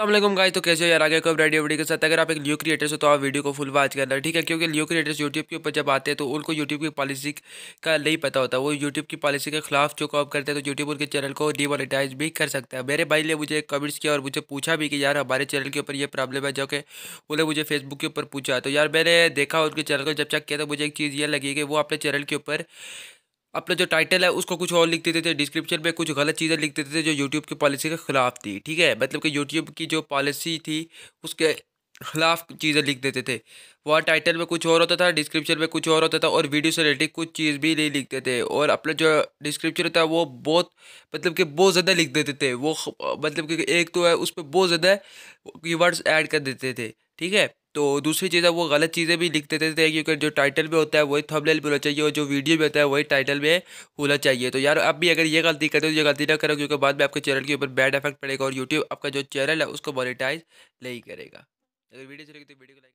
Aslam guys तो कैसे हो यार आगे कोई रेडियो वीडियो के साथ अगर आप एक न्यू क्रिएटर्स हो तो आप वीडियो को फुल वाच करना ठीक है क्योंकि न्यू क्रिएटर्स यूट्यूब के ऊपर जब आते हैं तो उनको यूट्यूब की पॉलिसी का नहीं पता होता वो यूट्यूब की पॉलिसी के खिलाफ जो कॉप करते हैं तो यूट्यूब उनके चैनल को डिमोनेटाइज भी कर सकता है मेरे भाई ने मुझे कमेंट्स किया और मुझे पूछा भी कि यार हमारे चैनल के ऊपर ये प्रॉब्लम है जो कि उन्होंने मुझे फेसबुक के ऊपर पूछा तो यार मैंने देखा उनके चैनल को जब चेक किया तो मुझे एक चीज़ ये लगी कि वो अपने चैनल के ऊपर अपना जो टाइटल है उसको कुछ और लिख देते थे डिस्क्रिप्शन में कुछ गलत चीज़ें लिख देते थे जो यूट्यूब की पॉलिसी के ख़िलाफ़ थी ठीक है मतलब कि यूट्यूब की जो पॉलिसी थी उसके खिलाफ चीज़ें लिख देते थे वहाँ टाइटल में कुछ और होता था डिस्क्रिप्शन में कुछ और होता था और वीडियो से रिलेटेड कुछ चीज़ भी नहीं लिखते थे और अपना जो डिस्क्रिप्शन होता है वो बहुत मतलब कि बहुत ज़्यादा लिख देते थे वो मतलब कि एक तो है उस पर बहुत ज़्यादा कीवर्ड्स ऐड कर देते थे ठीक है तो दूसरी चीज़ है वो गलत चीज़ें भी लिख देते थे क्योंकि जो टाइटल में होता है वही थंबनेल भी होना चाहिए और जो वीडियो भी होता है वही टाइटल में होना चाहिए तो यार अब भी अगर ये गलती करते हो तो ये गलती ना करो क्योंकि बाद में आपके चैनल के ऊपर बैड इफेक्ट पड़ेगा और यूट्यूब आपका जो चैनल है उसको मोनिटाइज नहीं करेगा अगर वीडियो चलेगी तो वीडियो को लाइक